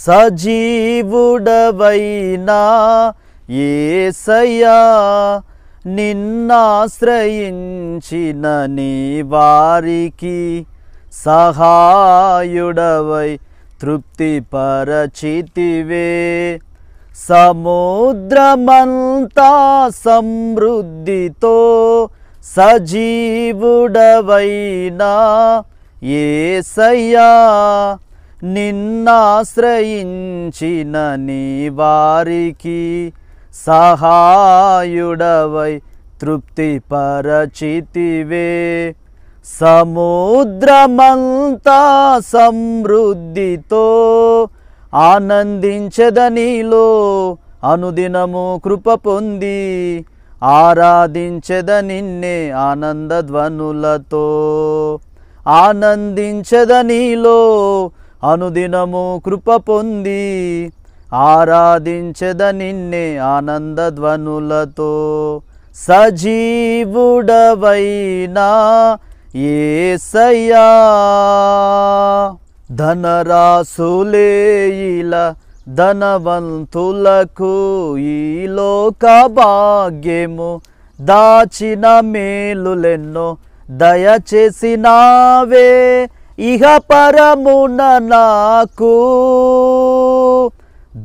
సజీవుడవైనా ఏసయ్యా నిన్నాశ్రయించిన నీ వారికి సహాయుడవై తృప్తిపరచితివే సముద్రమంతా సమృద్ధితో సజీవుడవైనా ఏసయ్యా నిన్నాశ్రయించిన నీ వారికి సహాయుడవై తృప్తిపరచితివే సముద్రమంతా సమృద్ధితో ఆనందించదనిలో అనుదినము కృప పొంది ఆరాధించద నిన్నే ఆనందధ్వనులతో ఆనందించద నీలో అనుదినము కృప పొంది ఆరాధించద నిన్నే ఆనందధ్వనులతో సజీవుడవైనా సయ్యా ధనరాసులేయిల ధనవంతులకు ఈ లోక భాగ్యము దాచిన మేలులెన్నో దయచేసినావే ఇహ పరమున నాకు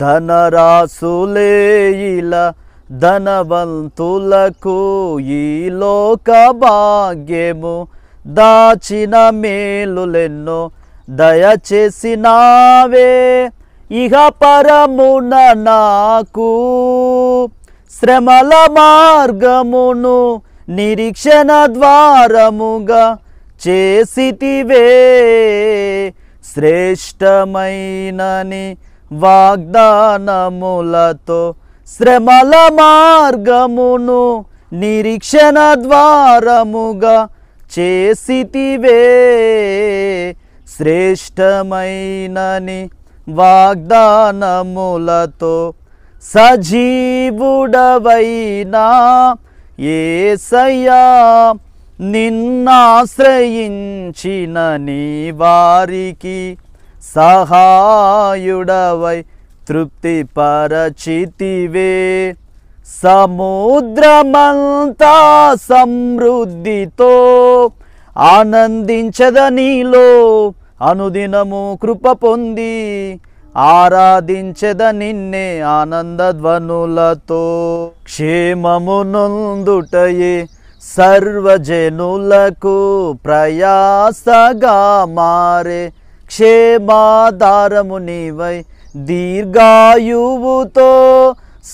ధనరాసులే ఇలా ధనవంతులకు ఈ లోక భాగ్యము దాచిన మేలులెన్నో దయచేసినావే ఇహ పరమున నాకు శ్రమల మార్గమును నిరీక్షణ ద్వారముగా చేసిటివే శ్రేష్టమైనని వాగ్దానములతో శ్రమల మార్గమును నిరీక్షణ ద్వారముగా చేసితివే శ్రేష్టమైనని వాగ్దానములతో సజీవుడవైనా ఏసయ్యా నిన్నాశ్రయించిన నీ వారికి సహాయుడవై తృప్తి పరచితివే సముద్రమంతా సమృద్ధితో ఆనందించద నీలో అనుదినము కృప పొంది ఆరాధించద నిన్నే ఆనందధ్వనులతో క్షేమమునుందుటయే సర్వజనులకు ప్రయాసగా మారే క్షేమాధారము నీవై దీర్ఘాయువుతో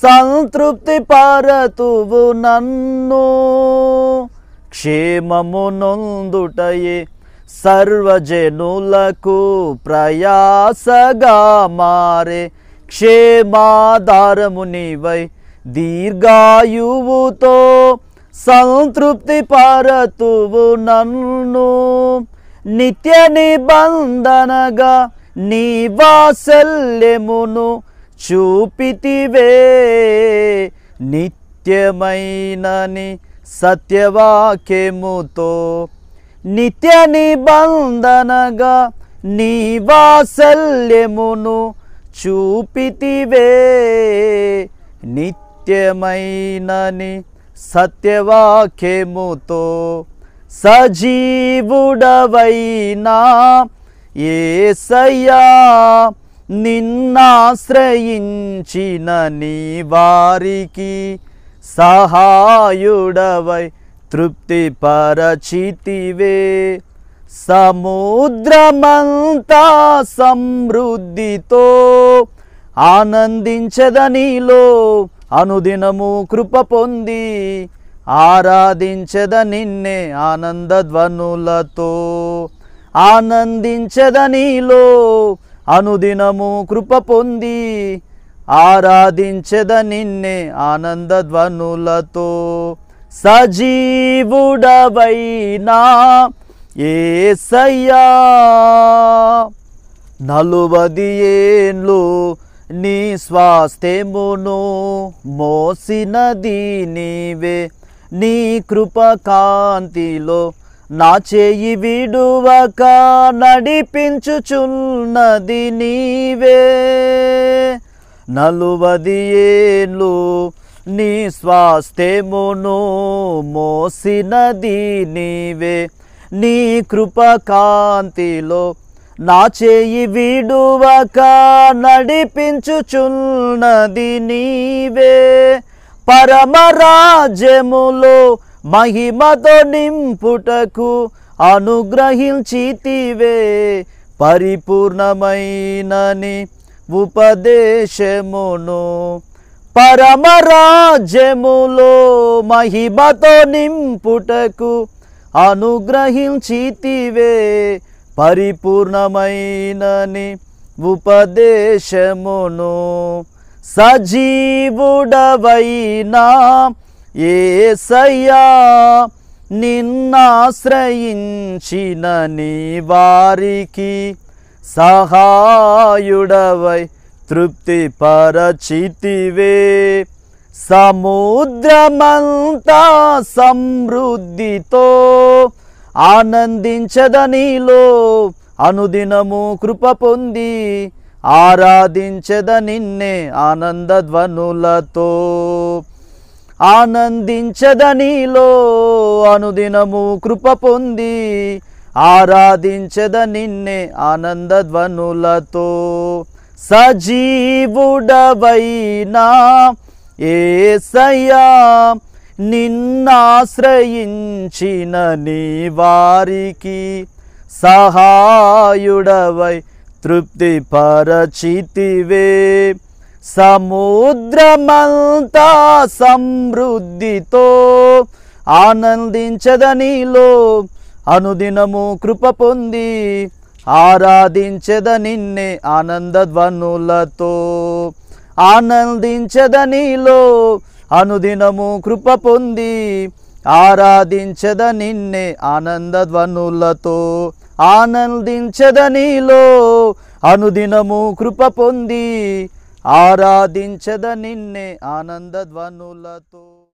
సంతృప్తి పరతువు నన్ను క్షేమము నొందుటయే సర్వజనులకు ప్రయాసగా మారే క్షేమాధారము నీవై దీర్ఘాయువుతో సంతృప్తి పరతువు నన్ను నిత్య నిబంధనగా నీ వాసల్యమును చూపితివే నిత్యమైనని సత్యవాక్యముతో నిత్య నిబంధనగా నీ వాసల్యమును చూపితివే నిత్యమైనని సత్యవాక్యముతో సజీవుడవైనా ఏసయ్యా నిన్నాశ్రయించిన నీ వారికి సహాయుడవై తృప్తి పరచితివే సముద్రమంతా సమృద్ధితో ఆనందించదనిలో అనుదినము కృప పొంది ఆరాధించద నిన్నే ధ్వనులతో ఆనందించద నీలో అనుదినము కృప పొంది ఆరాధించద నిన్నే ధ్వనులతో సజీవుడవైనా సయ్యా నలువది ఏన్లు నీ స్వాస్థ్యమును మోసినది నీవే నీ కృపకాంతిలో నా చేయి విడువక నడిపించుచున్నది నీవే నలువది ఏళ్ళు నీ స్వాస్థ్యమును మోసినది నీవే నీ కృపకాంతిలో నా చేయి విడువక నడిపించుచున్నది నీవే పరమరాజ్యములో మహిమతో నింపుటకు అనుగ్రహించితివే పరిపూర్ణమైనని ఉపదేశమును పరమరాజ్యములో మహిమతో నింపుటకు అనుగ్రహించితివే పరిపూర్ణమైనని ఉపదేశమును సజీవుడవైనా ఏసయ్యా నిన్నాశ్రయించిన నీ వారికి సహాయుడవై తృప్తి పరచితివే సముద్రమంతా సమృద్ధితో నీలో అనుదినము కృప పొంది ఆరాధించద నిన్నే ఆనందధ్వనులతో ఆనందించద నీలో అనుదినము కృప పొంది ఆరాధించద నిన్నే ఆనందధ్వనులతో సజీవుడవైనా ఏ సయ్యా నిన్నాశ్రయించిన నీ వారికి సహాయుడవై తృప్తి పరచితివే సముద్రమంతా సమృద్ధితో ఆనందించదనిలో అనుదినము కృప పొంది ఆరాధించద నిన్నే ఆనందధ్వనులతో ఆనందించదనిలో అనుదినము కృప పొంది ఆరాధించద నిన్నే ధ్వనులతో ఆనందించద నీలో అనుదినము కృప పొంది ఆరాధించద నిన్నే ధ్వనులతో